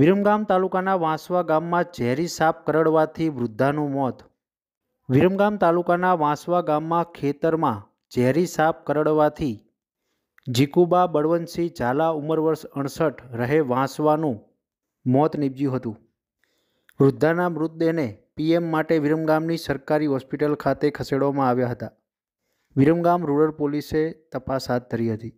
વિરમગામ તાલુકાના વાંસવા ગામમાં ઝેરી સાપ કરડવાથી વૃદ્ધાનું મોત વિરમગામ તાલુકાના વાંસવા ગામમાં ખેતરમાં ઝેરી સાપ કરડવાથી જીકુબા બળવંતસિંહ ઝાલા ઉંમર વર્ષ અડસઠ રહે વાંસવાનું મોત નીપજ્યું હતું વૃદ્ધાના મૃતદેહને પીએમ માટે વિરમગામની સરકારી હોસ્પિટલ ખાતે ખસેડવામાં આવ્યા હતા વિરમગામ રૂરલ પોલીસે તપાસ હાથ ધરી હતી